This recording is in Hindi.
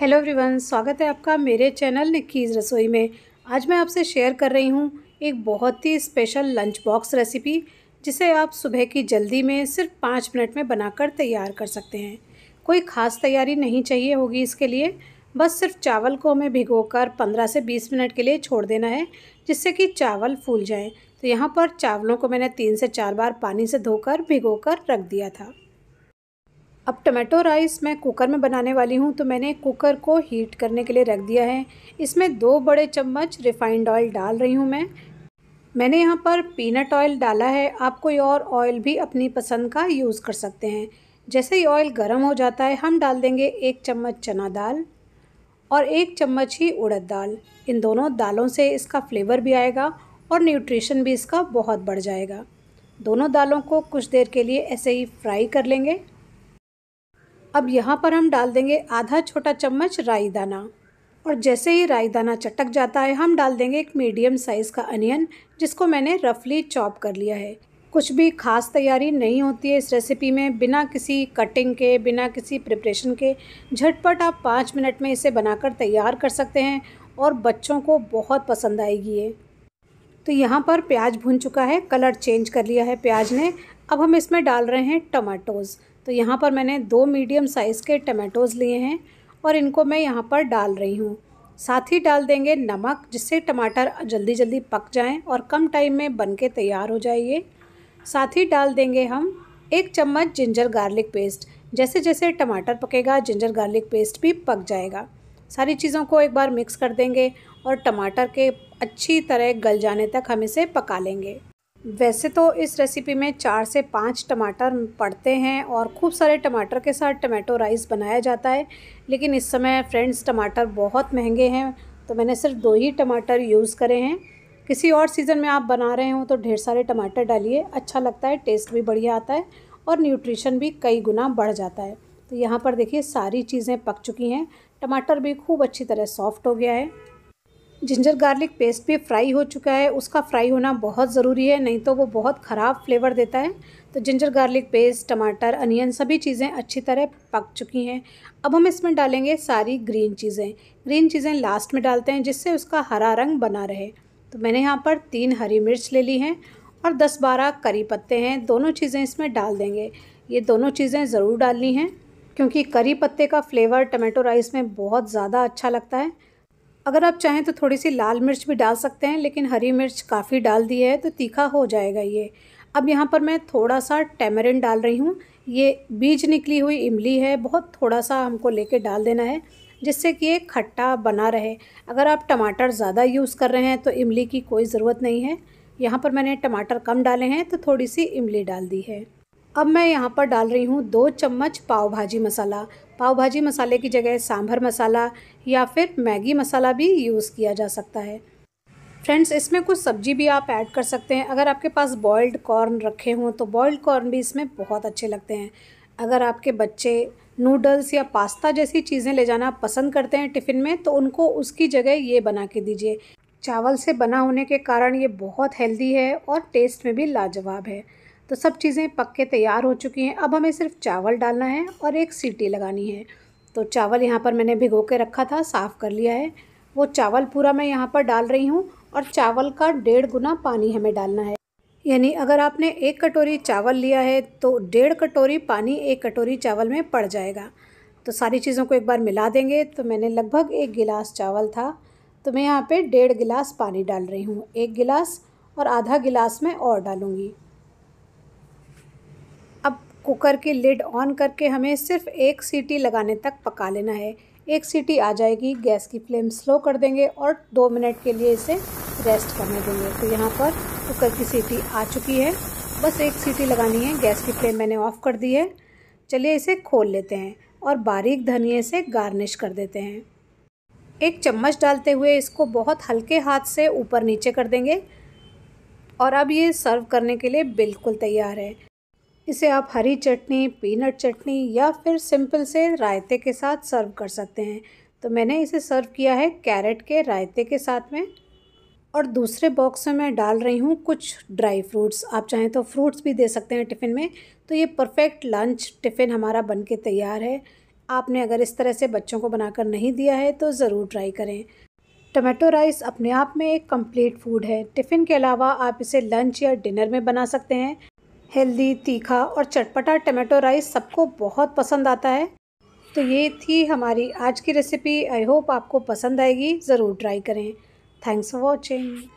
हेलो एवरीवन स्वागत है आपका मेरे चैनल निक्कीज़ रसोई में आज मैं आपसे शेयर कर रही हूँ एक बहुत ही स्पेशल लंच बॉक्स रेसिपी जिसे आप सुबह की जल्दी में सिर्फ पाँच मिनट में बनाकर तैयार कर सकते हैं कोई ख़ास तैयारी नहीं चाहिए होगी इसके लिए बस सिर्फ चावल को हमें भिगोकर पंद्रह से बीस मिनट के लिए छोड़ देना है जिससे कि चावल फूल जाएँ तो यहाँ पर चावलों को मैंने तीन से चार बार पानी से धोकर भिगोकर रख दिया था अब टमाटो राइस मैं कुकर में बनाने वाली हूँ तो मैंने कुकर को हीट करने के लिए रख दिया है इसमें दो बड़े चम्मच रिफाइंड ऑयल डाल रही हूँ मैं मैंने यहाँ पर पीनट ऑयल डाला है आप कोई और ऑयल भी अपनी पसंद का यूज़ कर सकते हैं जैसे ही ऑयल गर्म हो जाता है हम डाल देंगे एक चम्मच चना दाल और एक चम्मच ही उड़द दाल इन दोनों दालों से इसका फ्लेवर भी आएगा और न्यूट्रिशन भी इसका बहुत बढ़ जाएगा दोनों दालों को कुछ देर के लिए ऐसे ही फ्राई कर लेंगे अब यहाँ पर हम डाल देंगे आधा छोटा चम्मच राई दाना और जैसे ही राई दाना चटक जाता है हम डाल देंगे एक मीडियम साइज़ का अनियन जिसको मैंने रफली चॉप कर लिया है कुछ भी खास तैयारी नहीं होती है इस रेसिपी में बिना किसी कटिंग के बिना किसी प्रिपरेशन के झटपट आप पाँच मिनट में इसे बनाकर तैयार कर सकते हैं और बच्चों को बहुत पसंद आएगी ये तो यहाँ पर प्याज भून चुका है कलर चेंज कर लिया है प्याज ने अब हम इसमें डाल रहे हैं टमाटोज़ तो यहाँ पर मैंने दो मीडियम साइज़ के टमाटोज़ लिए हैं और इनको मैं यहाँ पर डाल रही हूँ साथ ही डाल देंगे नमक जिससे टमाटर जल्दी जल्दी पक जाएँ और कम टाइम में बन के तैयार हो जाइए साथ ही डाल देंगे हम एक चम्मच जिंजर गार्लिक पेस्ट जैसे जैसे टमाटर पकेगा जिंजर गार्लिक पेस्ट भी पक जाएगा सारी चीज़ों को एक बार मिक्स कर देंगे और टमाटर के अच्छी तरह गल जाने तक हम इसे पका लेंगे वैसे तो इस रेसिपी में चार से पाँच टमाटर पड़ते हैं और खूब सारे टमाटर के साथ टमाटो राइस बनाया जाता है लेकिन इस समय फ्रेंड्स टमाटर बहुत महंगे हैं तो मैंने सिर्फ दो ही टमाटर यूज़ करे हैं किसी और सीज़न में आप बना रहे हो तो ढेर सारे टमाटर डालिए अच्छा लगता है टेस्ट भी बढ़िया आता है और न्यूट्रिशन भी कई गुना बढ़ जाता है तो यहाँ पर देखिए सारी चीज़ें पक चुकी हैं टमाटर भी खूब अच्छी तरह सॉफ्ट हो गया है जिंजर गार्लिक पेस्ट भी फ्राई हो चुका है उसका फ्राई होना बहुत ज़रूरी है नहीं तो वो बहुत ख़राब फ्लेवर देता है तो जिंजर गार्लिक पेस्ट टमाटर अनियन सभी चीज़ें अच्छी तरह पक चुकी हैं अब हम इसमें डालेंगे सारी ग्रीन चीज़ें ग्रीन चीज़ें लास्ट में डालते हैं जिससे उसका हरा रंग बना रहे तो मैंने यहाँ पर तीन हरी मिर्च ले ली हैं और दस बारह करी पत्ते हैं दोनों चीज़ें इसमें डाल देंगे ये दोनों चीज़ें ज़रूर डालनी हैं क्योंकि करी पत्ते का फ्लेवर टमाटो राइस में बहुत ज़्यादा अच्छा लगता है अगर आप चाहें तो थोड़ी सी लाल मिर्च भी डाल सकते हैं लेकिन हरी मिर्च काफ़ी डाल दी है तो तीखा हो जाएगा ये अब यहाँ पर मैं थोड़ा सा टेमरिन डाल रही हूँ ये बीज निकली हुई इमली है बहुत थोड़ा सा हमको लेके डाल देना है जिससे कि ये खट्टा बना रहे अगर आप टमाटर ज़्यादा यूज़ कर रहे हैं तो इमली की कोई ज़रूरत नहीं है यहाँ पर मैंने टमाटर कम डाले हैं तो थोड़ी सी इमली डाल दी है अब मैं यहाँ पर डाल रही हूँ दो चम्मच पाव भाजी मसाला पाव भाजी मसाले की जगह सांभर मसाला या फिर मैगी मसाला भी यूज़ किया जा सकता है फ्रेंड्स इसमें कुछ सब्जी भी आप ऐड कर सकते हैं अगर आपके पास बॉयल्ड कॉर्न रखे हों तो बॉयल्ड कॉर्न भी इसमें बहुत अच्छे लगते हैं अगर आपके बच्चे नूडल्स या पास्ता जैसी चीज़ें ले जाना पसंद करते हैं टिफ़िन में तो उनको उसकी जगह ये बना के दीजिए चावल से बना होने के कारण ये बहुत हेल्दी है और टेस्ट में भी लाजवाब है तो सब चीज़ें पक के तैयार हो चुकी हैं अब हमें सिर्फ चावल डालना है और एक सीटी लगानी है तो चावल यहाँ पर मैंने भिगो के रखा था साफ़ कर लिया है वो चावल पूरा मैं यहाँ पर डाल रही हूँ और चावल का डेढ़ गुना पानी हमें डालना है यानी अगर आपने एक कटोरी चावल लिया है तो डेढ़ कटोरी पानी एक कटोरी चावल में पड़ जाएगा तो सारी चीज़ों को एक बार मिला देंगे तो मैंने लगभग एक गिलास चावल था तो मैं यहाँ पे डेढ़ गिलास पानी डाल रही हूँ एक गिलास और आधा गिलास मैं और डालूँगी कुकर की लिड ऑन करके हमें सिर्फ एक सीटी लगाने तक पका लेना है एक सीटी आ जाएगी गैस की फ्लेम स्लो कर देंगे और दो मिनट के लिए इसे रेस्ट करने देंगे तो यहाँ पर कुकर की सीटी आ चुकी है बस एक सीटी लगानी है गैस की फ्लेम मैंने ऑफ़ कर दी है चलिए इसे खोल लेते हैं और बारीक धनिए से गार्निश कर देते हैं एक चम्मच डालते हुए इसको बहुत हल्के हाथ से ऊपर नीचे कर देंगे और अब ये सर्व करने के लिए बिल्कुल तैयार है इसे आप हरी चटनी पीनट चटनी या फिर सिंपल से रायते के साथ सर्व कर सकते हैं तो मैंने इसे सर्व किया है कैरेट के रायते के साथ में और दूसरे बॉक्स में मैं डाल रही हूँ कुछ ड्राई फ्रूट्स आप चाहें तो फ्रूट्स भी दे सकते हैं टिफ़िन में तो ये परफेक्ट लंच टिफ़िन हमारा बन के तैयार है आपने अगर इस तरह से बच्चों को बनाकर नहीं दिया है तो ज़रूर ट्राई करें टमाटो राइस अपने आप में एक कंप्लीट फूड है टिफ़िन के अलावा आप इसे लंच या डिनर में बना सकते हैं हेल्दी तीखा और चटपटा टमाटो राइस सबको बहुत पसंद आता है तो ये थी हमारी आज की रेसिपी आई होप आपको पसंद आएगी ज़रूर ट्राई करें थैंक्स फॉर वॉचिंग